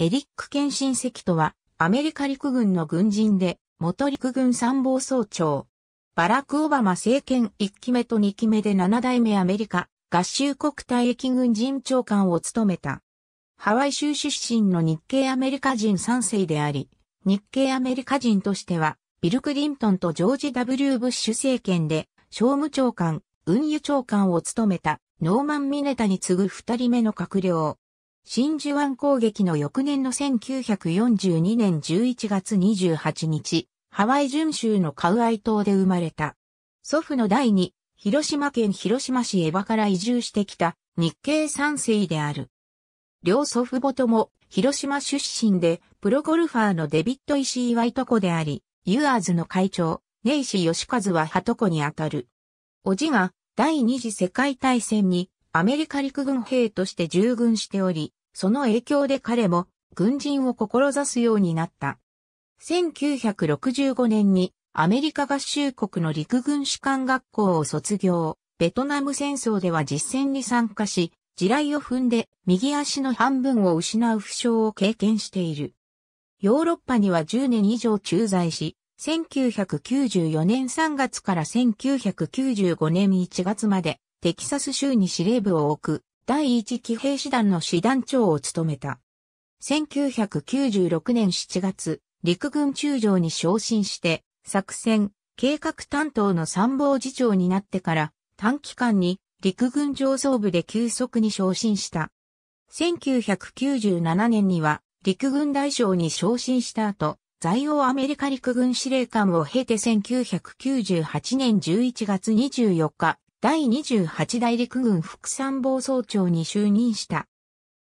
エリック・ケンシン・セキは、アメリカ陸軍の軍人で、元陸軍参謀総長。バラク・オバマ政権1期目と2期目で7代目アメリカ合衆国退役軍人長官を務めた。ハワイ州出身の日系アメリカ人3世であり、日系アメリカ人としては、ビル・クリントンとジョージ・ W・ ブッシュ政権で、商務長官、運輸長官を務めた、ノーマン・ミネタに次ぐ2人目の閣僚。真珠湾攻撃の翌年の1942年11月28日、ハワイ準州のカウアイ島で生まれた。祖父の第二、広島県広島市江場から移住してきた日系三世である。両祖父母とも広島出身で、プロゴルファーのデビットイシー・岩イトコであり、ユアーズの会長、ネイシー・ヨシカズはハトコにあたる。おじが第二次世界大戦にアメリカ陸軍兵として従軍しており、その影響で彼も軍人を志すようになった。1965年にアメリカ合衆国の陸軍士官学校を卒業、ベトナム戦争では実戦に参加し、地雷を踏んで右足の半分を失う負傷を経験している。ヨーロッパには10年以上駐在し、1994年3月から1995年1月までテキサス州に司令部を置く第一騎兵師団の師団長を務めた。1996年7月、陸軍中将に昇進して、作戦、計画担当の参謀次長になってから、短期間に陸軍上層部で急速に昇進した。1997年には陸軍大将に昇進した後、在欧アメリカ陸軍司令官を経て1998年11月24日、第28代陸軍副参謀総長に就任した。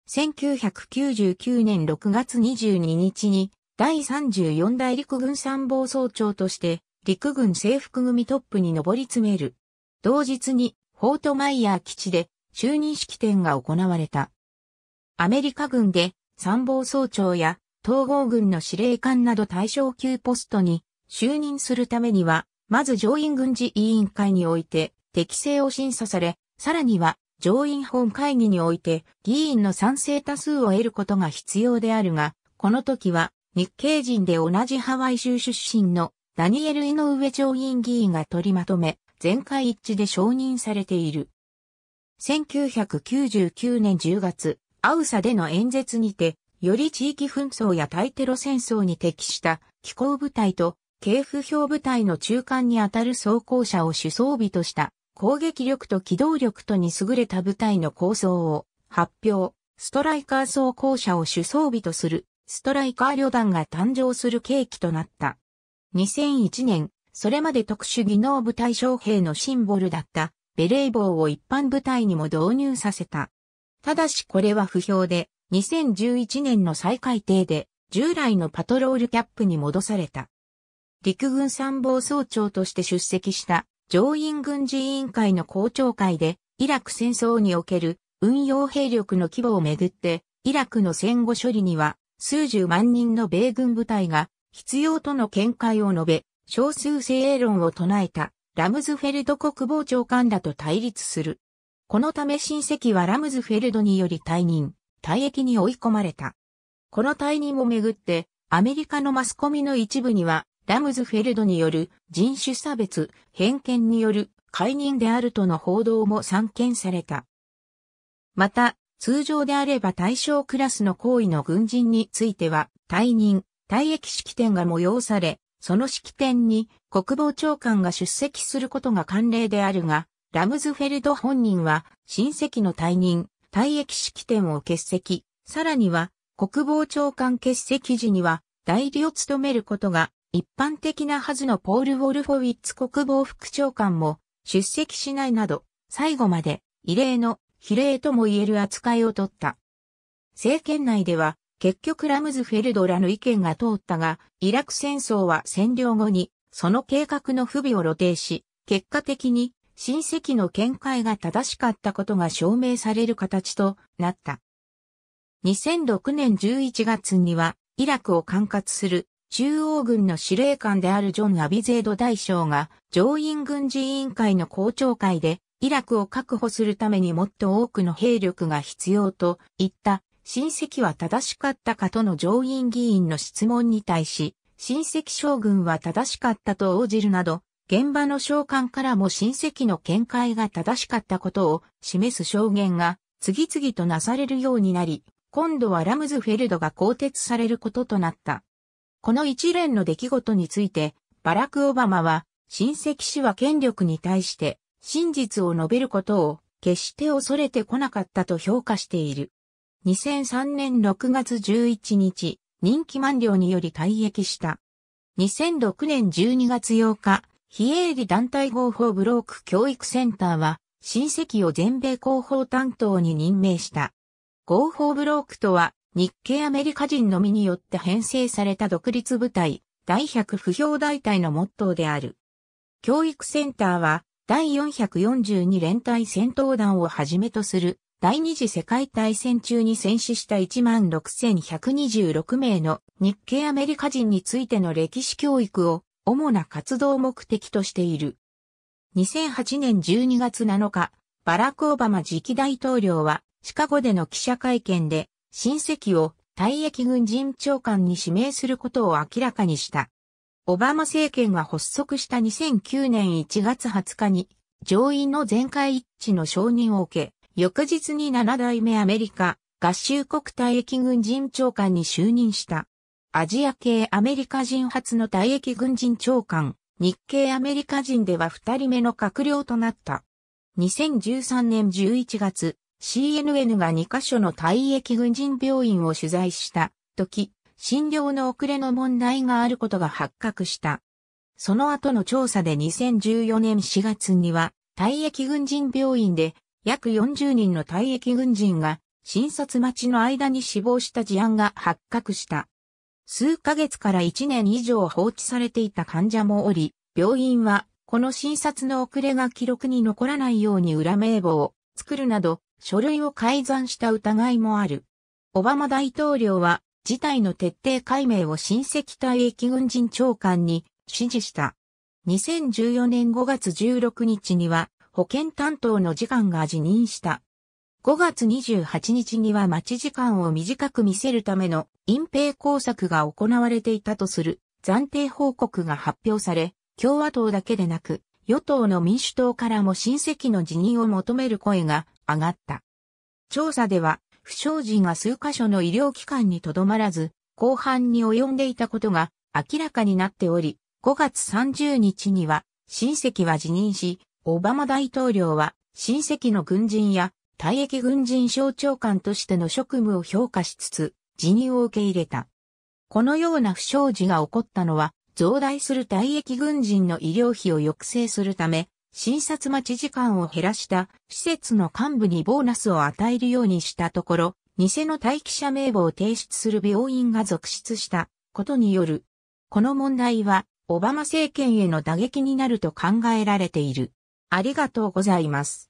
1999年6月22日に第34代陸軍参謀総長として陸軍制服組トップに上り詰める。同日にフォートマイヤー基地で就任式典が行われた。アメリカ軍で参謀総長や統合軍の司令官など対象級ポストに就任するためには、まず上院軍事委員会において適正を審査され、さらには上院本会議において議員の賛成多数を得ることが必要であるが、この時は日系人で同じハワイ州出身のダニエル・井上上院議員が取りまとめ、全会一致で承認されている。1999年10月、アウサでの演説にて、より地域紛争や対テロ戦争に適した気候部隊と、系不表部隊の中間にあたる装甲車を主装備とした攻撃力と機動力とに優れた部隊の構想を発表、ストライカー装甲車を主装備とする、ストライカー旅団が誕生する契機となった。2001年、それまで特殊技能部隊将兵のシンボルだった、ベレー帽を一般部隊にも導入させた。ただしこれは不評で、2011年の再改定で、従来のパトロールキャップに戻された。陸軍参謀総長として出席した上院軍事委員会の公聴会で、イラク戦争における運用兵力の規模をめぐって、イラクの戦後処理には数十万人の米軍部隊が必要との見解を述べ、少数精鋭論を唱えたラムズフェルド国防長官らと対立する。このため親戚はラムズフェルドにより退任、退役に追い込まれた。この退任をめぐって、アメリカのマスコミの一部には、ラムズフェルドによる人種差別、偏見による解任であるとの報道も散見された。また、通常であれば対象クラスの行為の軍人については、退任、退役式典が催され、その式典に国防長官が出席することが慣例であるが、ラムズフェルド本人は親戚の退任、退役式典を欠席、さらには国防長官欠席時には代理を務めることが一般的なはずのポール・ウォルフォウィッツ国防副長官も出席しないなど、最後まで異例の比例とも言える扱いを取った。政権内では結局ラムズフェルドらの意見が通ったが、イラク戦争は占領後にその計画の不備を露呈し、結果的に親戚の見解が正しかったことが証明される形となった。2006年11月にはイラクを管轄する中央軍の司令官であるジョン・アビゼード大将が上院軍事委員会の公聴会でイラクを確保するためにもっと多くの兵力が必要と言った親戚は正しかったかとの上院議員の質問に対し親戚将軍は正しかったと応じるなど現場の召官からも親戚の見解が正しかったことを示す証言が次々となされるようになり今度はラムズフェルドが更迭されることとなった。この一連の出来事について、バラク・オバマは、親戚氏は権力に対して真実を述べることを決して恐れてこなかったと評価している。2003年6月11日、任期満了により退役した。2006年12月8日、非営利団体合法ブローク教育センターは、親戚を全米広報担当に任命した。合法ブロークとは、日系アメリカ人のみによって編成された独立部隊、第100不評大隊のモットーである。教育センターは、第442連隊戦闘団をはじめとする、第二次世界大戦中に戦死した16,126名の日系アメリカ人についての歴史教育を主な活動目的としている。2008年12月7日、バラク・オバマ次期大統領はシカゴでの記者会見で親戚を退役軍人長官に指名することを明らかにした。オバマ政権が発足した2009年1月20日に上院の全会一致の承認を受け、翌日に7代目アメリカ合衆国退役軍人長官に就任した。アジア系アメリカ人初の退役軍人長官、日系アメリカ人では2人目の閣僚となった。2013年11月、CNN が2カ所の退役軍人病院を取材した時、診療の遅れの問題があることが発覚した。その後の調査で2014年4月には、退役軍人病院で約40人の退役軍人が診察待ちの間に死亡した事案が発覚した。数ヶ月から1年以上放置されていた患者もおり、病院はこの診察の遅れが記録に残らないように裏名簿を作るなど書類を改ざんした疑いもある。オバマ大統領は事態の徹底解明を親戚退役軍人長官に指示した。2014年5月16日には保健担当の次官が辞任した。5月28日には待ち時間を短く見せるための隠蔽工作が行われていたとする暫定報告が発表され、共和党だけでなく与党の民主党からも親戚の辞任を求める声が上がった。調査では、不祥事が数カ所の医療機関にとどまらず、後半に及んでいたことが明らかになっており、5月30日には、親戚は辞任し、オバマ大統領は、親戚の軍人や退役軍人省長官としての職務を評価しつつ、辞任を受け入れた。このような不祥事が起こったのは、増大する退役軍人の医療費を抑制するため、診察待ち時間を減らした施設の幹部にボーナスを与えるようにしたところ、偽の待機者名簿を提出する病院が続出したことによる。この問題は、オバマ政権への打撃になると考えられている。ありがとうございます。